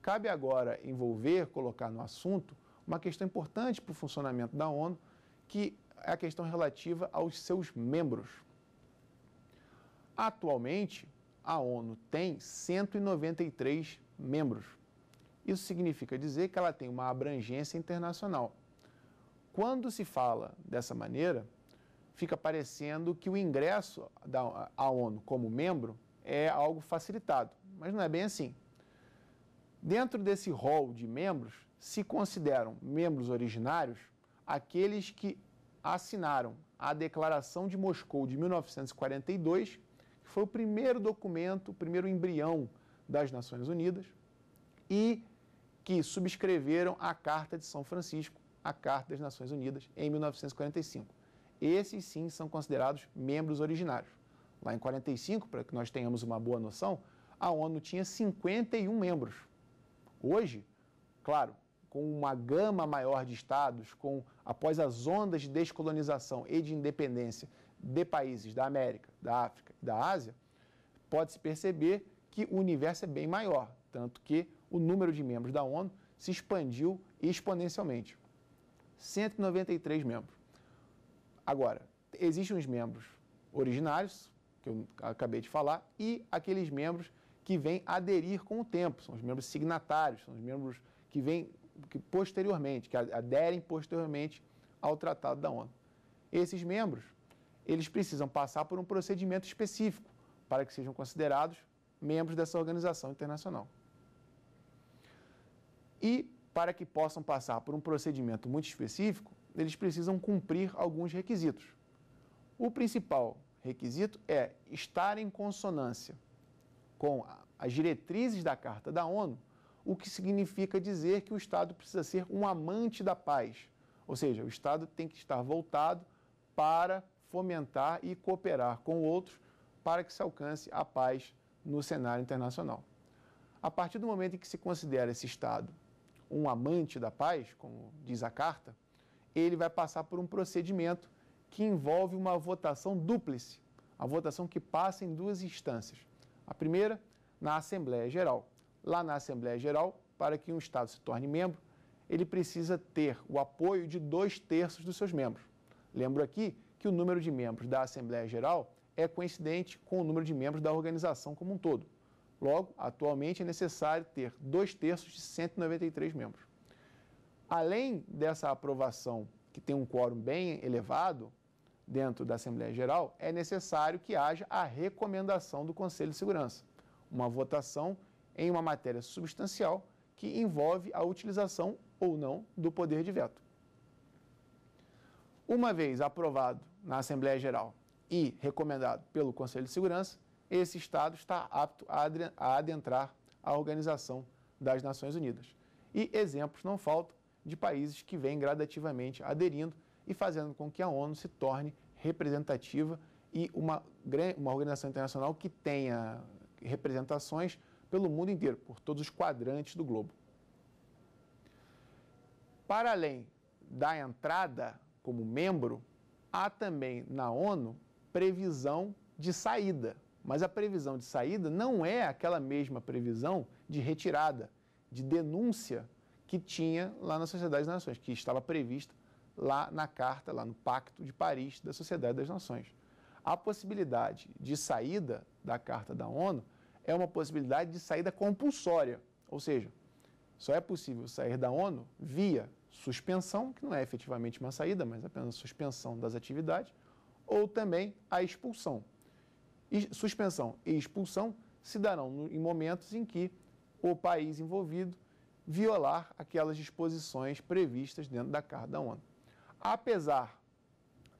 Speaker 1: cabe agora envolver, colocar no assunto, uma questão importante para o funcionamento da ONU, que é a questão relativa aos seus membros. Atualmente, a ONU tem 193 membros. Isso significa dizer que ela tem uma abrangência internacional. Quando se fala dessa maneira, fica parecendo que o ingresso da, ONU como membro é algo facilitado, mas não é bem assim. Dentro desse rol de membros, se consideram membros originários aqueles que assinaram a Declaração de Moscou de 1942 que foi o primeiro documento, o primeiro embrião das Nações Unidas, e que subscreveram a Carta de São Francisco, a Carta das Nações Unidas, em 1945. Esses sim são considerados membros originários. Lá em 45, para que nós tenhamos uma boa noção, a ONU tinha 51 membros. Hoje, claro, com uma gama maior de estados, com após as ondas de descolonização e de independência de países da América, da África e da Ásia, pode-se perceber que o universo é bem maior, tanto que o número de membros da ONU se expandiu exponencialmente. 193 membros. Agora, existem os membros originários, que eu acabei de falar, e aqueles membros que vêm aderir com o tempo, são os membros signatários, são os membros que vêm que posteriormente, que aderem posteriormente ao Tratado da ONU. Esses membros eles precisam passar por um procedimento específico para que sejam considerados membros dessa organização internacional. E para que possam passar por um procedimento muito específico, eles precisam cumprir alguns requisitos. O principal requisito é estar em consonância com as diretrizes da Carta da ONU, o que significa dizer que o Estado precisa ser um amante da paz, ou seja, o Estado tem que estar voltado para fomentar e cooperar com outros para que se alcance a paz no cenário internacional. A partir do momento em que se considera esse Estado um amante da paz, como diz a carta, ele vai passar por um procedimento que envolve uma votação dúplice, a votação que passa em duas instâncias. A primeira, na Assembleia Geral. Lá na Assembleia Geral, para que um Estado se torne membro, ele precisa ter o apoio de dois terços dos seus membros. Lembro aqui que o número de membros da Assembleia Geral é coincidente com o número de membros da organização como um todo. Logo, atualmente é necessário ter dois terços de 193 membros. Além dessa aprovação, que tem um quórum bem elevado, dentro da Assembleia Geral, é necessário que haja a recomendação do Conselho de Segurança, uma votação em uma matéria substancial que envolve a utilização ou não do poder de veto. Uma vez aprovado na Assembleia Geral e recomendado pelo Conselho de Segurança, esse Estado está apto a adentrar a Organização das Nações Unidas. E exemplos não faltam de países que vêm gradativamente aderindo e fazendo com que a ONU se torne representativa e uma, uma organização internacional que tenha representações pelo mundo inteiro, por todos os quadrantes do globo. Para além da entrada como membro, há também na ONU previsão de saída. Mas a previsão de saída não é aquela mesma previsão de retirada, de denúncia que tinha lá na Sociedade das Nações, que estava prevista lá na carta, lá no Pacto de Paris da Sociedade das Nações. A possibilidade de saída da carta da ONU é uma possibilidade de saída compulsória, ou seja, só é possível sair da ONU via suspensão, que não é efetivamente uma saída, mas apenas suspensão das atividades, ou também a expulsão. E suspensão e expulsão se darão em momentos em que o país envolvido violar aquelas disposições previstas dentro da Carta da ONU. Apesar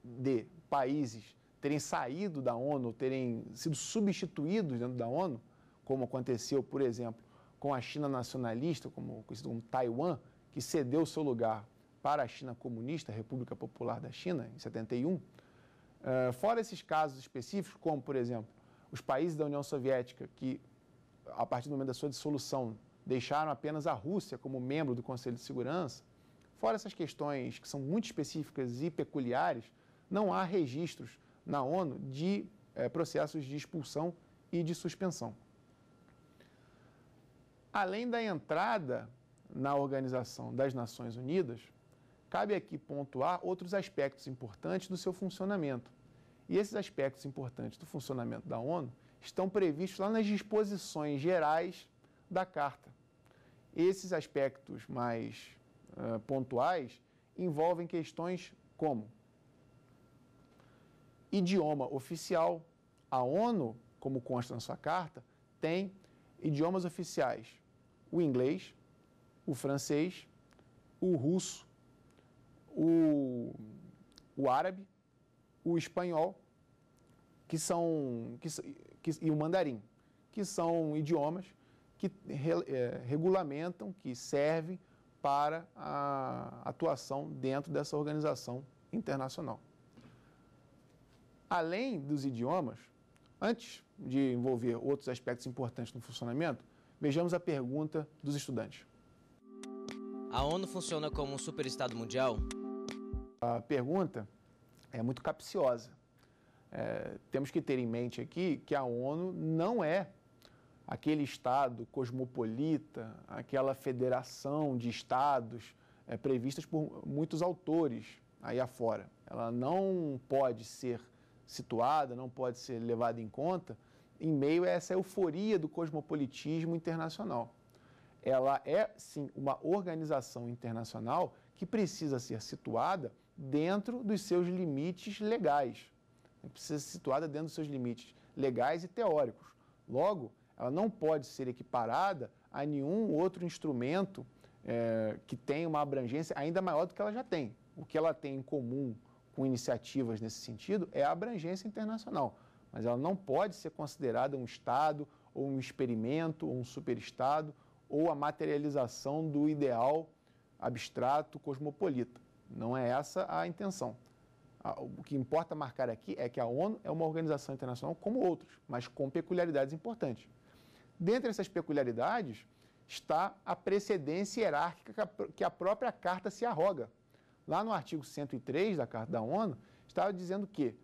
Speaker 1: de países terem saído da ONU, terem sido substituídos dentro da ONU, como aconteceu, por exemplo, com a China nacionalista, como conhecido como Taiwan, que cedeu seu lugar para a China comunista, a República Popular da China, em 71, eh, fora esses casos específicos, como, por exemplo, os países da União Soviética, que, a partir do momento da sua dissolução, deixaram apenas a Rússia como membro do Conselho de Segurança, fora essas questões que são muito específicas e peculiares, não há registros na ONU de eh, processos de expulsão e de suspensão. Além da entrada na Organização das Nações Unidas, cabe aqui pontuar outros aspectos importantes do seu funcionamento. E esses aspectos importantes do funcionamento da ONU estão previstos lá nas disposições gerais da Carta. Esses aspectos mais uh, pontuais envolvem questões como idioma oficial. A ONU, como consta na sua carta, tem idiomas oficiais: o inglês, o francês, o russo, o, o árabe, o espanhol, que são que, que, e o mandarim, que são idiomas que re, é, regulamentam, que servem para a atuação dentro dessa organização internacional. Além dos idiomas, antes de envolver outros aspectos importantes no funcionamento, vejamos a pergunta dos estudantes. A ONU funciona como um superestado mundial? A pergunta é muito capciosa. É, temos que ter em mente aqui que a ONU não é aquele Estado cosmopolita, aquela federação de Estados é, previstas por muitos autores aí afora. Ela não pode ser situada, não pode ser levada em conta em meio a essa euforia do cosmopolitismo internacional ela é sim uma organização internacional que precisa ser situada dentro dos seus limites legais. Precisa ser situada dentro dos seus limites legais e teóricos. Logo, ela não pode ser equiparada a nenhum outro instrumento é, que tenha uma abrangência ainda maior do que ela já tem. O que ela tem em comum com iniciativas nesse sentido é a abrangência internacional, mas ela não pode ser considerada um Estado ou um experimento ou um superestado ou a materialização do ideal abstrato cosmopolita. Não é essa a intenção. O que importa marcar aqui é que a ONU é uma organização internacional como outros, mas com peculiaridades importantes. Dentre essas peculiaridades está a precedência hierárquica que a própria carta se arroga. Lá no artigo 103 da Carta da ONU, estava dizendo que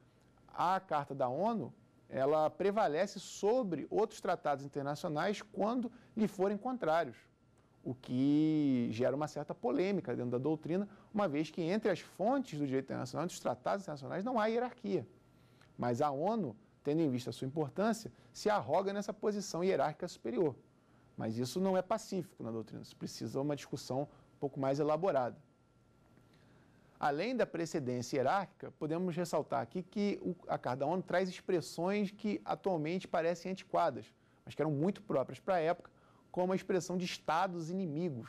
Speaker 1: a Carta da ONU ela prevalece sobre outros tratados internacionais quando lhe forem contrários, o que gera uma certa polêmica dentro da doutrina, uma vez que entre as fontes do direito internacional, entre os tratados internacionais, não há hierarquia. Mas a ONU, tendo em vista a sua importância, se arroga nessa posição hierárquica superior. Mas isso não é pacífico na doutrina, isso precisa de uma discussão um pouco mais elaborada. Além da precedência hierárquica, podemos ressaltar aqui que a ONU traz expressões que atualmente parecem antiquadas, mas que eram muito próprias para a época, como a expressão de estados inimigos.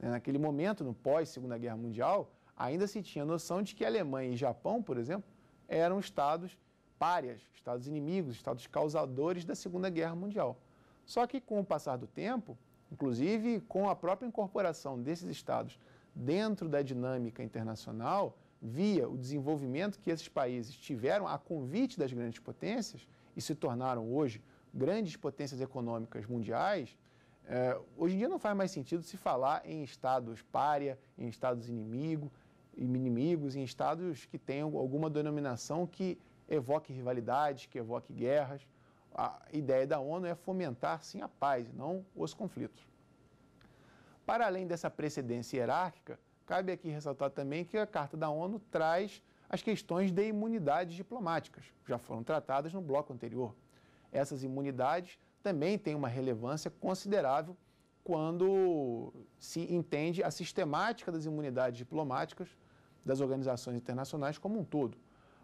Speaker 1: É, naquele momento, no pós-Segunda Guerra Mundial, ainda se tinha a noção de que Alemanha e Japão, por exemplo, eram estados párias, estados inimigos, estados causadores da Segunda Guerra Mundial. Só que com o passar do tempo, inclusive com a própria incorporação desses estados dentro da dinâmica internacional, via o desenvolvimento que esses países tiveram a convite das grandes potências e se tornaram hoje grandes potências econômicas mundiais, é, hoje em dia não faz mais sentido se falar em estados párea, em estados inimigo, inimigos, em estados que tenham alguma denominação que evoque rivalidades, que evoque guerras. A ideia da ONU é fomentar, sim, a paz, não os conflitos. Para além dessa precedência hierárquica, cabe aqui ressaltar também que a Carta da ONU traz as questões de imunidades diplomáticas, que já foram tratadas no bloco anterior. Essas imunidades também têm uma relevância considerável quando se entende a sistemática das imunidades diplomáticas das organizações internacionais como um todo.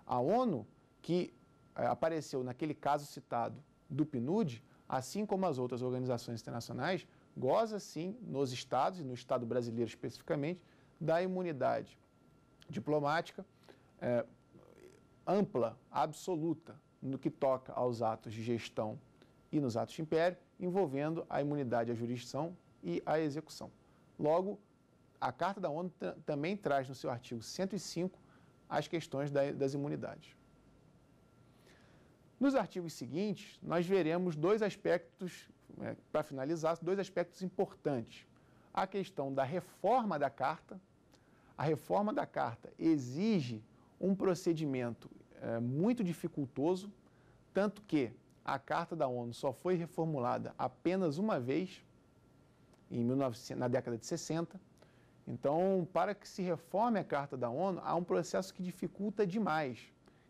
Speaker 1: A ONU, que eh, apareceu naquele caso citado do PNUD, assim como as outras organizações internacionais, goza sim, nos estados, e no estado brasileiro especificamente, da imunidade diplomática é, ampla, absoluta, no que toca aos atos de gestão e nos atos de império, envolvendo a imunidade à jurisdição e à execução. Logo, a Carta da ONU também traz no seu artigo 105 as questões da, das imunidades. Nos artigos seguintes, nós veremos dois aspectos é, né, para finalizar, dois aspectos importantes. A questão da reforma da carta. A reforma da carta exige um procedimento é, muito dificultoso, tanto que a Carta da ONU só foi reformulada apenas uma vez, em 19, na década de 60. Então, para que se reforme a Carta da ONU, há um processo que dificulta demais,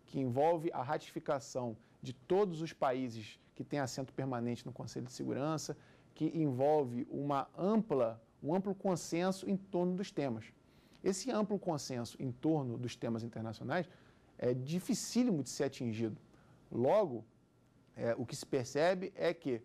Speaker 1: que envolve a ratificação de todos os países que têm assento permanente no Conselho de Segurança, que envolve uma ampla, um amplo consenso em torno dos temas. Esse amplo consenso em torno dos temas internacionais é dificílimo de ser atingido. Logo, é, o que se percebe é que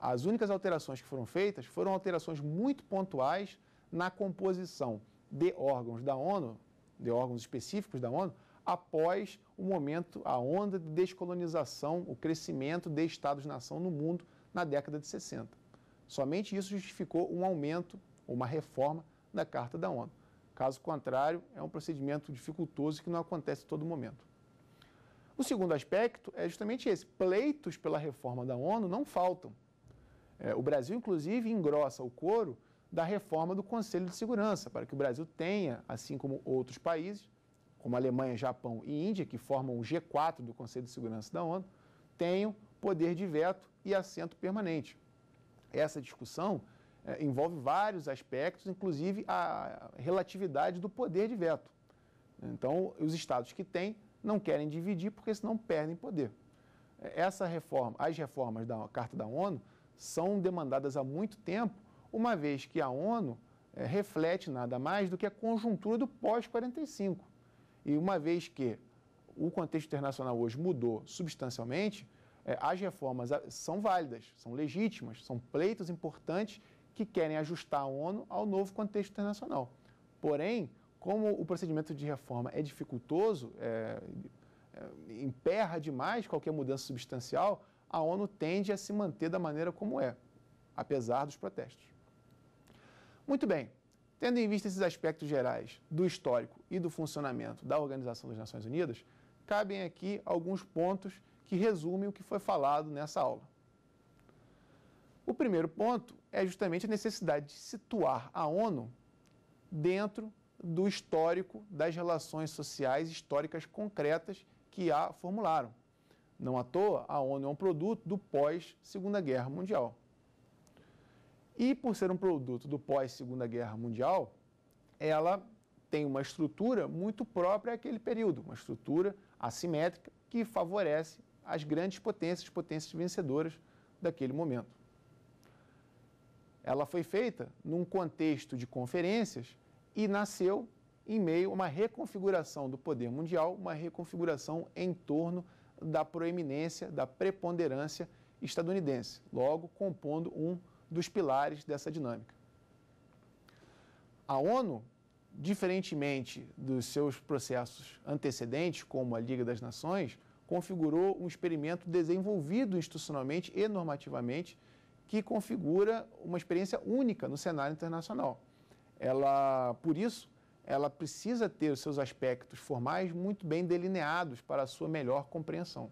Speaker 1: as únicas alterações que foram feitas foram alterações muito pontuais na composição de órgãos da ONU, de órgãos específicos da ONU, após o momento, a onda de descolonização, o crescimento de Estados-nação no mundo na década de 60. Somente isso justificou um aumento, uma reforma da Carta da ONU. Caso contrário, é um procedimento dificultoso que não acontece a todo momento. O segundo aspecto é justamente esse: pleitos pela reforma da ONU não faltam. É, o Brasil, inclusive, engrossa o coro da reforma do Conselho de Segurança, para que o Brasil tenha, assim como outros países, como Alemanha, Japão e Índia, que formam o G4 do Conselho de Segurança da ONU, tenham poder de veto e assento permanente. Essa discussão é, envolve vários aspectos, inclusive a relatividade do poder de veto. Então, os estados que têm não querem dividir porque senão perdem poder. Essa reforma, as reformas da Carta da ONU são demandadas há muito tempo, uma vez que a ONU é, reflete nada mais do que a conjuntura do pós-45 e uma vez que o contexto internacional hoje mudou substancialmente, é, as reformas ah, são válidas, são legítimas, são pleitos importantes que querem ajustar a ONU ao novo contexto internacional. Porém, como o procedimento de reforma é dificultoso, é, é, emperra demais qualquer mudança substancial, a ONU tende a se manter da maneira como é, apesar dos protestos. Muito bem, Tendo em vista esses aspectos gerais do histórico e do funcionamento da Organização das Nações Unidas, cabem aqui alguns pontos que resumem o que foi falado nessa aula. O primeiro ponto é justamente a necessidade de situar a ONU dentro do histórico das relações sociais históricas concretas que a formularam. Não à toa, a ONU é um produto do pós-Segunda Guerra Mundial. E por ser um produto do pós-Segunda Guerra Mundial, ela tem uma estrutura muito própria àquele período, uma estrutura assimétrica que favorece as grandes potências, potências vencedoras daquele momento. Ela foi feita num contexto de conferências e nasceu em meio a uma reconfiguração do poder mundial, uma reconfiguração em torno da proeminência, da preponderância estadunidense, logo compondo um dos pilares dessa dinâmica. A ONU, diferentemente dos seus processos antecedentes, como a Liga das Nações, configurou um experimento desenvolvido institucionalmente e normativamente que configura uma experiência única no cenário internacional. Ela, por isso, ela precisa ter os seus aspectos formais muito bem delineados para a sua melhor compreensão.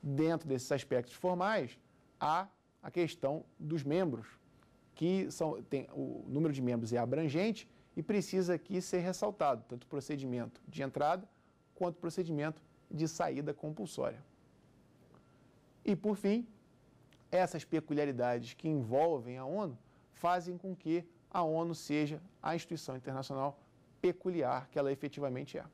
Speaker 1: Dentro desses aspectos formais, há a questão dos membros, que são, tem, o número de membros é abrangente e precisa aqui ser ressaltado tanto o procedimento de entrada quanto o procedimento de saída compulsória. E, por fim, essas peculiaridades que envolvem a ONU fazem com que a ONU seja a instituição internacional peculiar que ela efetivamente é.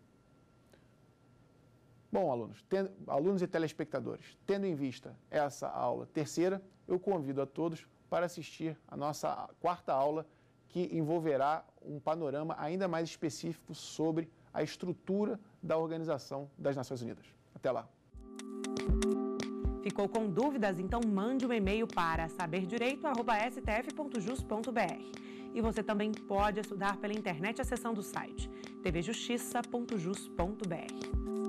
Speaker 1: Bom, alunos, tendo, alunos e telespectadores, tendo em vista essa aula terceira, eu convido a todos para assistir a nossa quarta aula, que envolverá um panorama ainda mais específico sobre a estrutura da Organização das Nações Unidas. Até lá! Ficou com dúvidas? Então mande um e-mail para saberdireito.stf.jus.br. E você também pode estudar pela internet acessando o site tvjustiça.jus.br.